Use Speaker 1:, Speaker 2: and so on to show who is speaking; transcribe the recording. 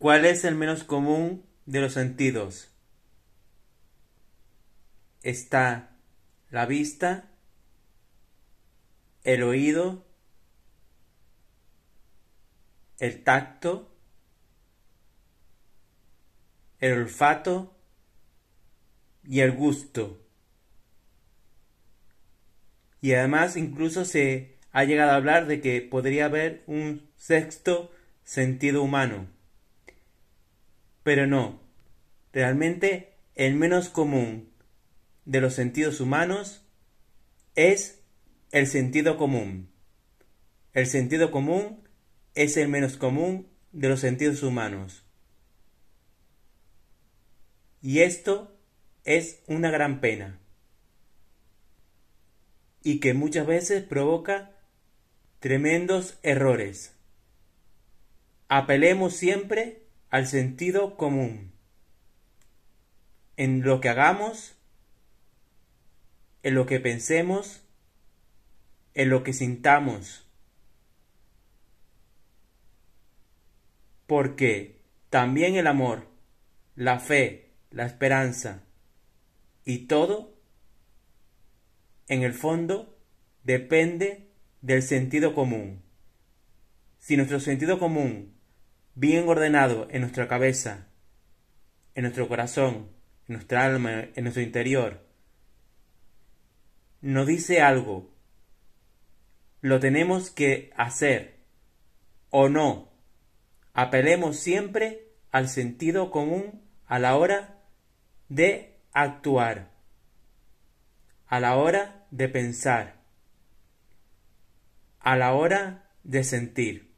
Speaker 1: ¿Cuál es el menos común de los sentidos? Está la vista, el oído, el tacto, el olfato y el gusto. Y además incluso se ha llegado a hablar de que podría haber un sexto sentido humano pero no, realmente el menos común de los sentidos humanos es el sentido común. El sentido común es el menos común de los sentidos humanos. Y esto es una gran pena. Y que muchas veces provoca tremendos errores. Apelemos siempre al sentido común. En lo que hagamos, en lo que pensemos, en lo que sintamos. Porque también el amor, la fe, la esperanza y todo, en el fondo, depende del sentido común. Si nuestro sentido común bien ordenado en nuestra cabeza, en nuestro corazón, en nuestra alma, en nuestro interior, nos dice algo. Lo tenemos que hacer o no. Apelemos siempre al sentido común a la hora de actuar, a la hora de pensar, a la hora de sentir.